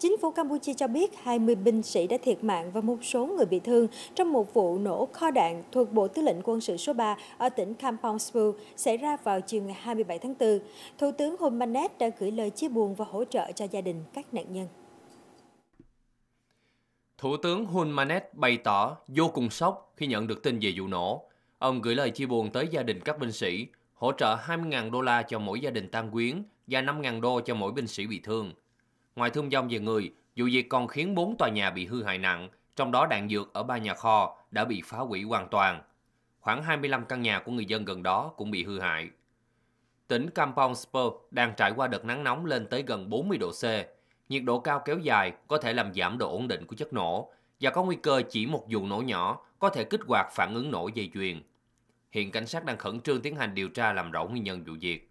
Chính phủ Campuchia cho biết 20 binh sĩ đã thiệt mạng và một số người bị thương trong một vụ nổ kho đạn thuộc Bộ Tư lệnh Quân sự số 3 ở tỉnh Kampong Su xảy ra vào chiều ngày 27 tháng 4. Thủ tướng Hun Manet đã gửi lời chia buồn và hỗ trợ cho gia đình các nạn nhân. Thủ tướng Hun Manet bày tỏ vô cùng sốc khi nhận được tin về vụ nổ. Ông gửi lời chia buồn tới gia đình các binh sĩ, hỗ trợ 20.000 đô la cho mỗi gia đình tam quyến và 5.000 đô cho mỗi binh sĩ bị thương. Ngoài thương vong về người, vụ việc còn khiến 4 tòa nhà bị hư hại nặng, trong đó đạn dược ở ba nhà kho đã bị phá hủy hoàn toàn. Khoảng 25 căn nhà của người dân gần đó cũng bị hư hại. Tỉnh Kampong Spur đang trải qua đợt nắng nóng lên tới gần 40 độ C. Nhiệt độ cao kéo dài có thể làm giảm độ ổn định của chất nổ và có nguy cơ chỉ một vụ nổ nhỏ có thể kích hoạt phản ứng nổ dây chuyền. Hiện cảnh sát đang khẩn trương tiến hành điều tra làm rõ nguyên nhân vụ việc.